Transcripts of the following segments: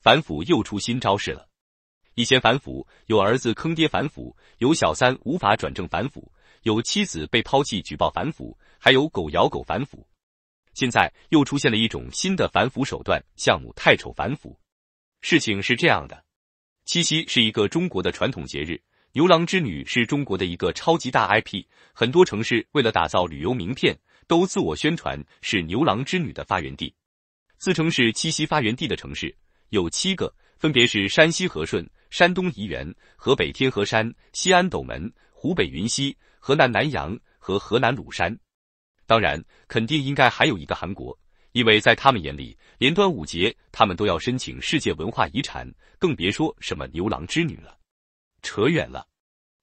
反腐又出新招式了。以前反腐有儿子坑爹，反腐有小三无法转正，反腐有妻子被抛弃举报，反腐还有狗咬狗反腐。现在又出现了一种新的反腐手段——项目太丑反腐。事情是这样的：七夕是一个中国的传统节日，牛郎织女是中国的一个超级大 IP。很多城市为了打造旅游名片，都自我宣传是牛郎织女的发源地，自称是七夕发源地的城市。有七个，分别是山西和顺、山东沂源、河北天河山、西安斗门、湖北云溪、河南南阳和河南鲁山。当然，肯定应该还有一个韩国，因为在他们眼里，连端午节他们都要申请世界文化遗产，更别说什么牛郎织女了。扯远了。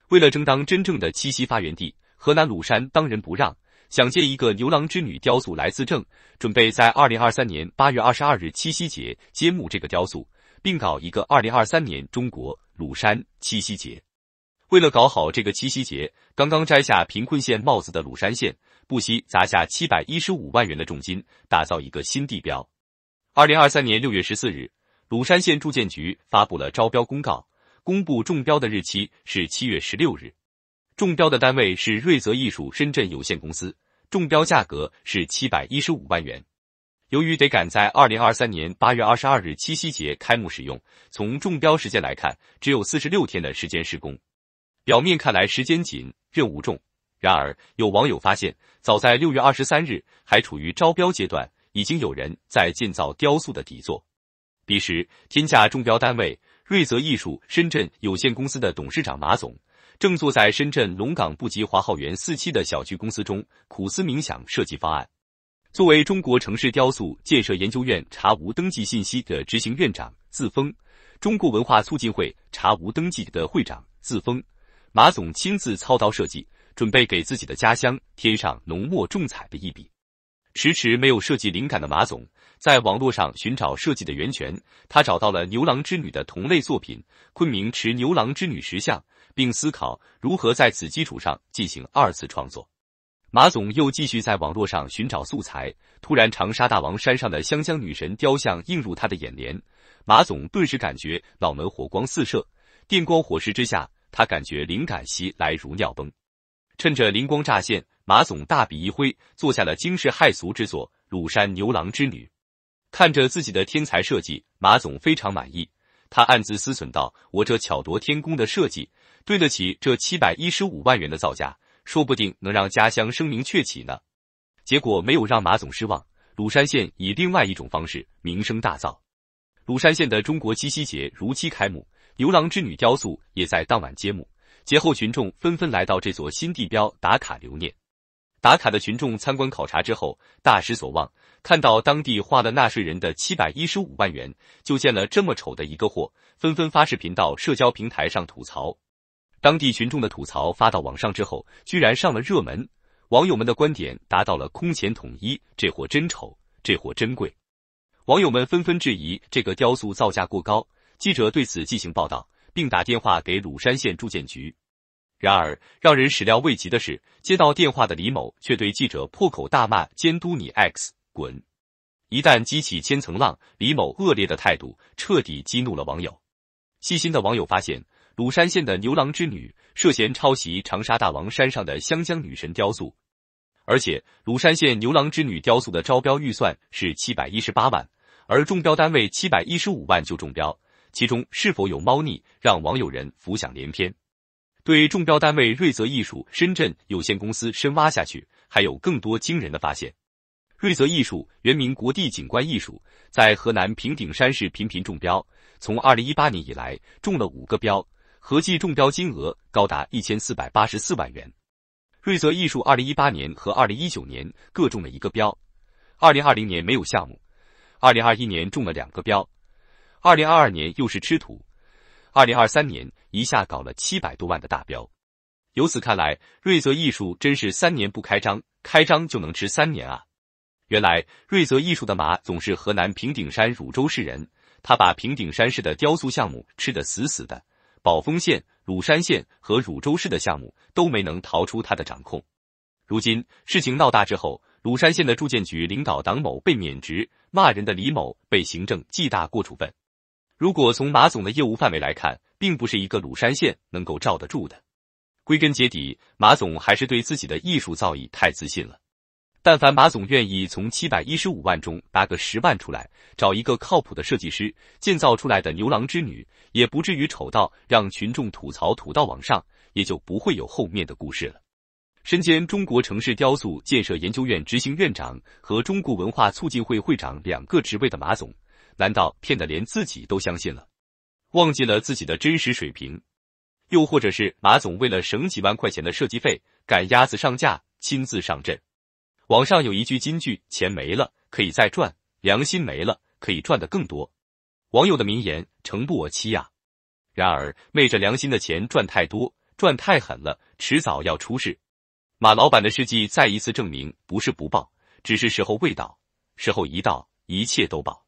为了争当真正的七夕发源地，河南鲁山当仁不让。想借一个牛郎织女雕塑来自证，准备在二零二三年八月二十二日七夕节揭幕这个雕塑，并搞一个二零二三年中国鲁山七夕节。为了搞好这个七夕节，刚刚摘下贫困县帽子的鲁山县不惜砸下七百一十五万元的重金，打造一个新地标。二零二三年六月十四日，鲁山县住建局发布了招标公告，公布中标的日期是七月十六日，中标的单位是瑞泽艺术深圳有限公司。中标价格是七百一十五万元，由于得赶在二零二三年八月二十二日七夕节开幕使用，从中标时间来看，只有四十六天的时间施工。表面看来时间紧，任务重，然而有网友发现，早在六月二十三日还处于招标阶段，已经有人在建造雕塑的底座。彼时天价中标单位瑞泽艺术深圳有限公司的董事长马总。正坐在深圳龙岗布吉华浩园四期的小区公司中苦思冥想设计方案。作为中国城市雕塑建设研究院查无登记信息的执行院长自封，中国文化促进会查无登记的会长自封，马总亲自操刀设计，准备给自己的家乡添上浓墨重彩的一笔。迟迟没有设计灵感的马总。在网络上寻找设计的源泉，他找到了牛郎织女的同类作品——昆明池牛郎织女石像，并思考如何在此基础上进行二次创作。马总又继续在网络上寻找素材，突然长沙大王山上的湘江女神雕像映入他的眼帘，马总顿时感觉脑门火光四射，电光火石之下，他感觉灵感袭来如尿崩。趁着灵光乍现，马总大笔一挥，做下了惊世骇俗之作《鲁山牛郎织女》。看着自己的天才设计，马总非常满意。他暗自思忖道：“我这巧夺天工的设计，对得起这七百一十五万元的造价，说不定能让家乡声名鹊起呢。”结果没有让马总失望，鲁山县以另外一种方式名声大噪。鲁山县的中国七夕节如期开幕，牛郎织女雕塑也在当晚揭幕。节后，群众纷纷来到这座新地标打卡留念。打卡的群众参观考察之后大失所望，看到当地花了纳税人的七百一十五万元就建了这么丑的一个货，纷纷发视频到社交平台上吐槽。当地群众的吐槽发到网上之后，居然上了热门，网友们的观点达到了空前统一：这货真丑，这货真贵。网友们纷纷质疑这个雕塑造价过高。记者对此进行报道，并打电话给鲁山县住建局。然而，让人始料未及的是，接到电话的李某却对记者破口大骂：“监督你 X 滚！”一旦激起千层浪，李某恶劣的态度彻底激怒了网友。细心的网友发现，鲁山县的牛郎织女涉嫌抄袭长沙大王山上的湘江女神雕塑，而且鲁山县牛郎织女雕塑的招标预算是七百一十八万，而中标单位七百一十五万就中标，其中是否有猫腻，让网友人浮想联翩。对中标单位瑞泽艺术深圳有限公司深挖下去，还有更多惊人的发现。瑞泽艺术原名国地景观艺术，在河南平顶山市频频中标，从二零一八年以来中了五个标，合计中标金额高达一千四百八十四万元。瑞泽艺术二零一八年和二零一九年各中了一个标，二零二零年没有项目，二零二一年中了两个标，二零二二年又是吃土。二零二三年一下搞了七百多万的大标，由此看来，瑞泽艺术真是三年不开张，开张就能吃三年啊！原来瑞泽艺术的马总是河南平顶山汝州市人，他把平顶山市的雕塑项目吃得死死的，宝丰县、鲁山县和汝州市的项目都没能逃出他的掌控。如今事情闹大之后，鲁山县的住建局领导党某被免职，骂人的李某被行政记大过处分。如果从马总的业务范围来看，并不是一个鲁山县能够罩得住的。归根结底，马总还是对自己的艺术造诣太自信了。但凡马总愿意从七百一十五万中拿个十万出来，找一个靠谱的设计师建造出来的牛郎织女，也不至于丑到让群众吐槽，吐到网上，也就不会有后面的故事了。身兼中国城市雕塑建设研究院执行院长和中国文化促进会会长两个职位的马总。难道骗得连自己都相信了，忘记了自己的真实水平？又或者是马总为了省几万块钱的设计费，赶鸭子上架，亲自上阵？网上有一句金句：“钱没了可以再赚，良心没了可以赚的更多。”网友的名言：“诚不我欺呀。”然而昧着良心的钱赚太多，赚太狠了，迟早要出事。马老板的事迹再一次证明：不是不报，只是时候未到。时候一到，一切都报。